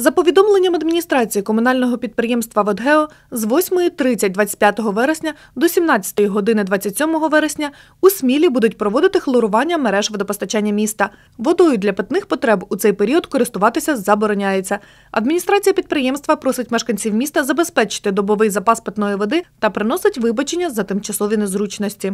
За повідомленням адміністрації комунального підприємства Водгео, з 8.30 25 вересня до 17 години 27 вересня у Смілі будуть проводити хлорування мереж водопостачання міста. Водою для питних потреб у цей період користуватися забороняється. Адміністрація підприємства просить мешканців міста забезпечити добовий запас питної води та приносить вибачення за тимчасові незручності.